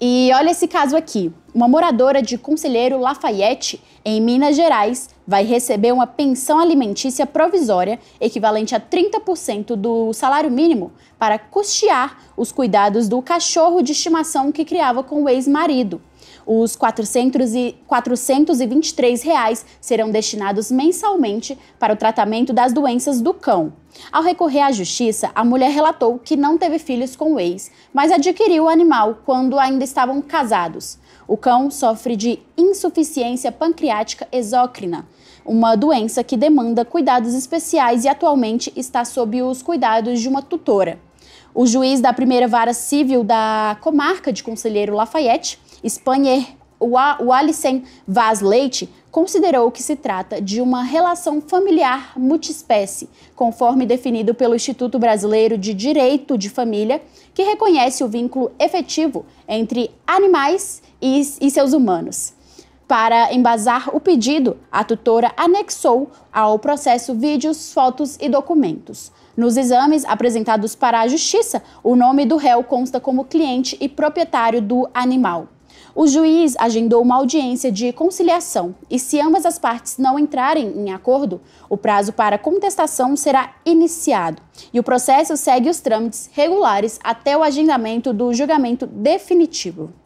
E olha esse caso aqui. Uma moradora de Conselheiro Lafayette, em Minas Gerais, vai receber uma pensão alimentícia provisória equivalente a 30% do salário mínimo para custear os cuidados do cachorro de estimação que criava com o ex-marido. Os R$ e reais serão destinados mensalmente para o tratamento das doenças do cão. Ao recorrer à justiça, a mulher relatou que não teve filhos com o ex, mas adquiriu o animal quando ainda estavam casados. O cão sofre de insuficiência pancreática exócrina, uma doença que demanda cuidados especiais e atualmente está sob os cuidados de uma tutora. O juiz da primeira vara civil da comarca de Conselheiro Lafayette, Spanier Wallisen Vaz Leite, considerou que se trata de uma relação familiar multiespécie, conforme definido pelo Instituto Brasileiro de Direito de Família, que reconhece o vínculo efetivo entre animais e, e seus humanos. Para embasar o pedido, a tutora anexou ao processo vídeos, fotos e documentos. Nos exames apresentados para a justiça, o nome do réu consta como cliente e proprietário do animal. O juiz agendou uma audiência de conciliação e, se ambas as partes não entrarem em acordo, o prazo para contestação será iniciado e o processo segue os trâmites regulares até o agendamento do julgamento definitivo.